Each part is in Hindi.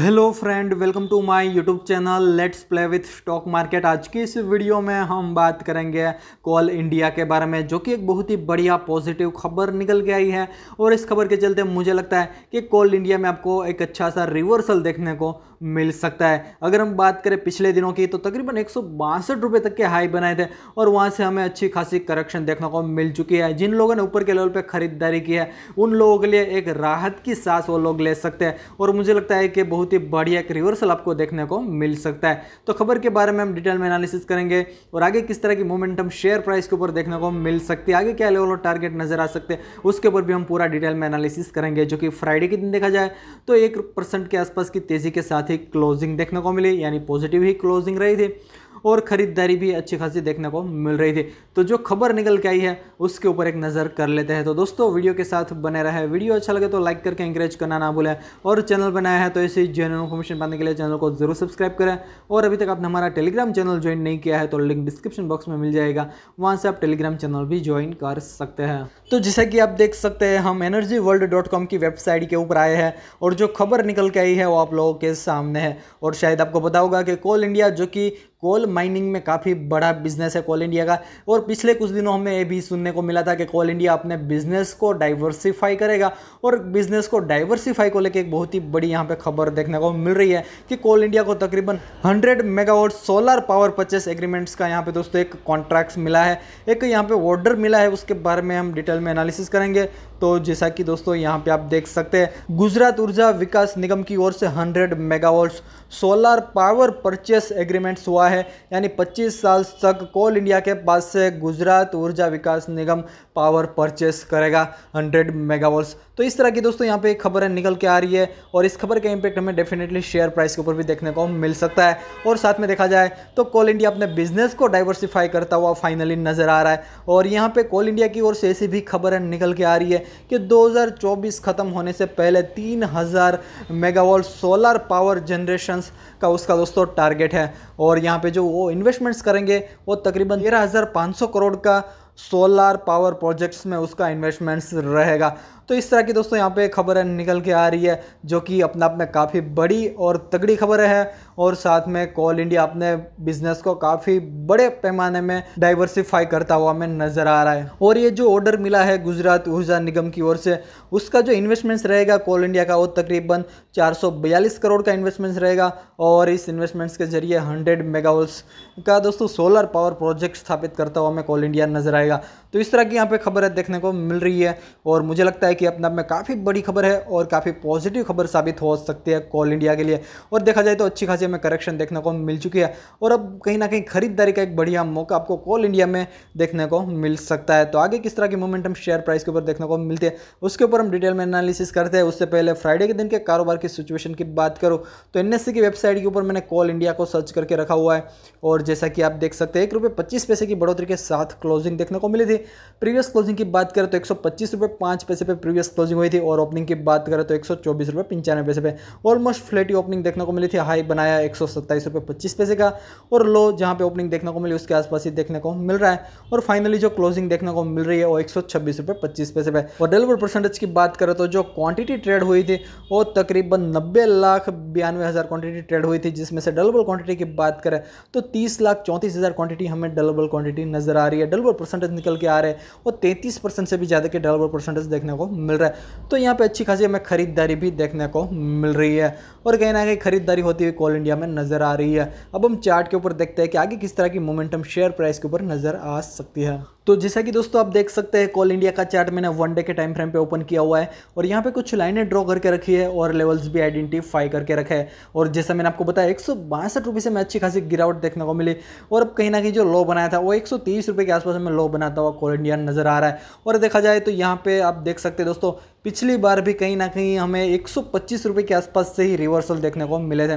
hello friend welcome to my YouTube channel let's play with stock market आज की इस वीडियो में हम बात करेंगे कॉल इंडिया के बारे में जो कि एक बहुत ही बढ़िया पॉजिटिव खबर निकल के आई है और इस खबर के चलते मुझे लगता है कि कॉल इंडिया में आपको एक अच्छा सा रिवर्सल देखने को मिल सकता है अगर हम बात करें पिछले दिनों की तो तकरीबन एक रुपए तक के हाई बनाए थे और वहाँ से हमें अच्छी खासी करेक्शन देखने को मिल चुकी है जिन लोगों ने ऊपर के लेवल पर खरीदारी की है उन लोगों के लिए एक राहत की सांस वो लोग ले सकते हैं और मुझे लगता है कि बहुत बहुत ही बढ़िया एक रिवर्सल आपको देखने को मिल सकता है तो खबर के बारे में हम डिटेल में एनालिसिस करेंगे और आगे किस तरह की मोमेंटम शेयर प्राइस के ऊपर देखने को मिल सकती है आगे क्या लेवल और टारगेट नजर आ सकते हैं उसके ऊपर भी हम पूरा डिटेल में एनालिसिस करेंगे जो कि फ्राइडे के दिन देखा जाए तो एक के आसपास की तेजी के साथ ही क्लोजिंग देखने को मिली यानी पॉजिटिव ही क्लोजिंग रही थी और ख़रीदारी भी अच्छी खासी देखने को मिल रही थी तो जो खबर निकल के आई है उसके ऊपर एक नज़र कर लेते हैं तो दोस्तों वीडियो के साथ बने रहे वीडियो अच्छा लगे तो लाइक करके इंकरेज करना ना भूलें और चैनल बनाया है तो ऐसे जनरल इन्फॉर्मेशन पाने के लिए चैनल को जरूर सब्सक्राइब करें और अभी तक आपने हमारा टेलीग्राम चैनल ज्वाइन नहीं किया है तो लिंक डिस्क्रिप्शन बॉक्स में मिल जाएगा वहाँ से आप टेलीग्राम चैनल भी ज्वाइन कर सकते हैं तो जैसा कि आप देख सकते हैं हम एनर्जी वर्ल्ड डॉट कॉम की वेबसाइट के ऊपर आए हैं और जो खबर निकल के आई है वो आप लोगों के सामने है और शायद आपको पता होगा कि कोल इंडिया जो कि कोल माइनिंग में काफ़ी बड़ा बिजनेस है कोल इंडिया का और पिछले कुछ दिनों हमें ये भी सुनने को मिला था कि कोल इंडिया अपने बिजनेस को डाइवर्सिफाई करेगा और बिजनेस को डाइवर्सिफाई को लेकर एक बहुत ही बड़ी यहाँ पे खबर देखने को मिल रही है कि कोल इंडिया को तकरीबन hundred megawatt solar power purchase agreements का यहाँ पे दोस्तों एक कॉन्ट्रैक्ट मिला है एक यहाँ पे ऑर्डर मिला है उसके बारे में हम डिटेल में एनालिसिस करेंगे तो जैसा कि दोस्तों यहाँ पे आप देख सकते हैं गुजरात ऊर्जा विकास निगम की ओर से 100 megawatts solar power purchase agreements हुआ है यानी 25 साल तक कोल इंडिया के पास से गुजरात ऊर्जा विकास निगम पावर परचेस करेगा 100 मेगावाट्स तो इस तरह की दोस्तों यहाँ पे एक खबर निकल के आ रही है और इस खबर का इम्पैक्ट हमें डेफिनेटली शेयर प्राइस के ऊपर भी देखने को मिल सकता है और साथ में देखा जाए तो कोल इंडिया अपने बिजनेस को डाइवर्सिफाई करता हुआ फाइनली नज़र आ रहा है और यहाँ पर कोल इंडिया की ओर से ऐसी भी खबर निकल के आ रही है कि दो ख़त्म होने से पहले तीन मेगावाट सोलर पावर जनरेशन का उसका दोस्तों टारगेट है और यहाँ पे जो वो इन्वेस्टमेंट्स करेंगे वो तकरीबन तेरह करोड़ का सोलार पावर प्रोजेक्ट्स में उसका इन्वेस्टमेंट्स रहेगा तो इस तरह की दोस्तों यहाँ पे खबर निकल के आ रही है जो कि अपने आप में काफ़ी बड़ी और तगड़ी खबर है और साथ में कॉल इंडिया अपने बिजनेस को काफ़ी बड़े पैमाने में डाइवर्सिफाई करता हुआ हमें नज़र आ रहा है और ये जो ऑर्डर मिला है गुजरात ऊर्जा निगम की ओर से उसका जो इन्वेस्टमेंट्स रहेगा कोल इंडिया का वो तकरीबन चार करोड़ का इन्वेस्टमेंट्स रहेगा और इस इन्वेस्टमेंट्स के जरिए हंड्रेड मेगावल्स का दोस्तों सोलर पावर प्रोजेक्ट स्थापित करता हुआ हमें कोल इंडिया नज़र आएगा तो इस तरह की यहाँ पे खबर है देखने को मिल रही है और मुझे लगता है कि अपने आप में काफ़ी बड़ी खबर है और काफ़ी पॉजिटिव खबर साबित हो सकती है कॉल इंडिया के लिए और देखा जाए तो अच्छी खासी हमें करेक्शन देखने को मिल चुकी है और अब कहीं ना कहीं खरीदारी का एक बढ़िया मौका आपको कॉल इंडिया में देखने को मिल सकता है तो आगे किस तरह की मोमेंटम शेयर प्राइस के ऊपर देखने को मिलती है उसके ऊपर हम डिटेल में एनालिसिस करते हैं उससे पहले फ्राइडे के दिन के कारोबार की सिचुएशन की बात करूँ तो एन e की वेबसाइट के ऊपर मैंने कॉल इंडिया को सर्च करके रखा हुआ है और जैसा कि आप देख सकते हैं एक रुपये पच्चीस पैसे की बढ़ोतरी के साथ क्लोजिंग देखने को मिली थी प्रीवियस क्लोजिंग की बात करें तो एक सौ पच्चीस पैसे पे प्रीवियस क्लोजिंग हुई थी और ओपनिंग की बात करें तो एक सौ चौबीस पैसे पे ऑलमोस्ट फ्लैट ही ओपनिंग देखने को मिली थी हाई बनाया एक सौ सत्ताईस पैसे का और लो जहाँ पे ओपनिंग देखने को मिली उसके आसपास ही देखने को मिल रहा है और फाइनली जो क्लोजिंग देखने को मिल रही है वो एक सौ छब्बीस रुपये पैसे पे और डिलीवर परसेंटेज की बात करें तो जो क्वांटिटी ट्रेड हुई थी वो तकरीबन नब्बे लाख बयानवे हज़ार क्वांटिटी ट्रेड हुई थी जिसमें से डलेबल क्वांटिटी की बात करें तो तीस लाख चौंतीस हज़ार क्वांटिटी हमें डलेबल क्वांटिटी नजर आ रही है डलेबल परसेंटेज निकल के आ रहे हैं और तैंतीस परसेंट से भी ज़्यादा के डेवलपर परसेंटेज देखने को मिल रहा है तो यहाँ पे अच्छी खासी हमें खरीदारी भी देखने को मिल रही है और कहीं ना कहीं खरीदारी होती हुई कॉल इंडिया में नज़र आ रही है अब हम चार्ट के ऊपर देखते हैं कि आगे किस तरह की मोमेंटम शेयर प्राइस के ऊपर नज़र आ सकती है तो जैसा कि दोस्तों आप देख सकते हैं कॉल इंडिया का चार्ट मैंने वन डे के टाइम फ्रेम पे ओपन किया हुआ है और यहाँ पे कुछ लाइनें ड्रॉ करके रखी है और लेवल्स भी आइडेंटिफाई करके रखे हैं और जैसा मैंने आपको बताया एक सौ से मैं अच्छी खासी गिरावट देखने को मिली और अब कहीं ना कहीं जो लो बनाया था वो एक के आसपास में लो बनाता हुआ ऑल इंडिया नज़र आ रहा है और देखा जाए तो यहाँ पे आप देख सकते हैं दोस्तों पिछली बार भी कहीं ना कहीं हमें एक सौ के आसपास से ही रिवर्सल देखने को मिले थे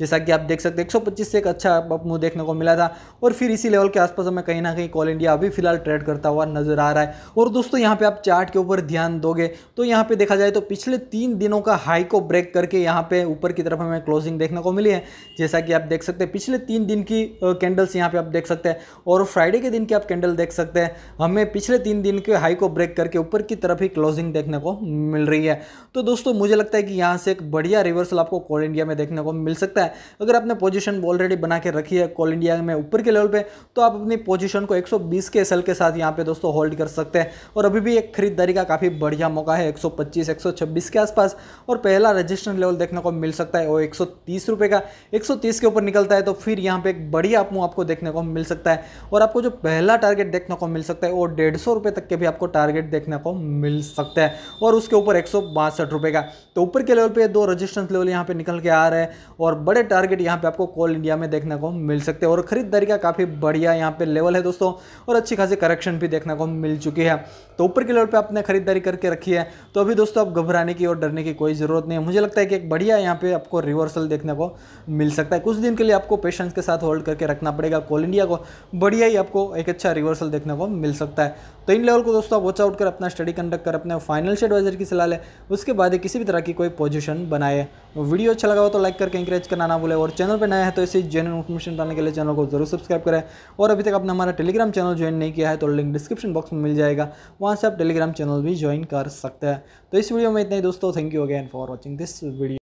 जैसा कि आप देख सकते हैं एक से एक अच्छा मूव देखने को मिला था और फिर इसी लेवल के आसपास हमें कहीं ना कहीं कॉल इंडिया अभी फिलहाल ट्रेड करता हुआ नजर आ रहा है और दोस्तों यहाँ पे आप चार्ट के ऊपर ध्यान दोगे तो यहाँ पे देखा जाए तो पिछले तीन दिनों का हाई को ब्रेक करके यहाँ पे ऊपर की तरफ हमें क्लोजिंग देखने को मिली है जैसा कि आप देख सकते हैं पिछले तीन दिन की कैंडल्स यहाँ पे आप देख सकते हैं और फ्राइडे के दिन की आप कैंडल देख सकते हैं हमें पिछले तीन दिन के हाई को ब्रेक करके ऊपर की तरफ ही क्लोजिंग देखने को मिल रही है तो दोस्तों मुझे लगता है कि यहाँ से एक बढ़िया रिवर्सल आपको कॉल इंडिया में देखने को मिल सकता है है अगर आपने पोजीशन ऑलरेडी बना के रखी है कॉल इंडिया में ऊपर के लेवल पे तो आप अपनी पोजीशन को 120 के एसएल के साथ यहाँ पे दोस्तों होल्ड कर सकते हैं और अभी भी एक खरीदारी का काफ़ी बढ़िया मौका है 125 126 के आसपास और पहला रजिस्ट्रेशन लेवल देखने को मिल सकता है वो एक सौ का एक के ऊपर निकलता है तो फिर यहाँ पर एक बढ़िया अपमू आपको देखने को मिल सकता है और आपको जो पहला टारगेट देखने को मिल सकता है वो डेढ़ सौ तक के भी आपको टारगेट देखने को मिल सकता है और उसके ऊपर एक का तो ऊपर के लेवल पर दो रजिस्ट्रेंस लेवल यहाँ पर निकल के आ रहे हैं और बड़े टारगेट यहाँ पे आपको कोल इंडिया में देखने को मिल सकते हैं और खरीदारी का काफ़ी बढ़िया यहाँ पे लेवल है दोस्तों और अच्छी खासी करेक्शन भी देखने को मिल चुकी है तो ऊपर के लेवल पर आपने खरीदारी करके रखी है तो अभी दोस्तों आप घबराने की और डरने की कोई ज़रूरत नहीं है मुझे लगता है कि एक बढ़िया यहाँ पर आपको रिवर्सल देखने को मिल सकता है कुछ दिन के लिए आपको पेशेंस के साथ होल्ड करके रखना पड़ेगा कोल इंडिया को बढ़िया ही आपको एक अच्छा रिवर्सल देखने को मिल सकता है तो इन लेवल को दोस्तों आप वॉच आउट कर अपना स्टडी कंडक्ट कर अपने फाइनेंशियल एडवाइजर की सलाह लें उसके बाद किसी भी तरह की कोई पोजिशन बनाए वीडियो अच्छा लगा हो तो लाइक करके इंकरेज करना करना ना भूलें और चैनल पर नया है तो इसे जेनरल इन्फॉर्मेशन पाने के लिए चैनल को जरूर सब्सक्राइब करें और अभी तक आपने हमारा टेलीग्राम चैनल ज्वाइन नहीं किया है तो लिंक डिस्क्रिप्शन बॉक्स में मिल जाएगा वहाँ से आप टेलीग्राम चैनल भी ज्वाइन कर सकते हैं तो इस वीडियो में इतना ही दोस्तों thank you again for watching this video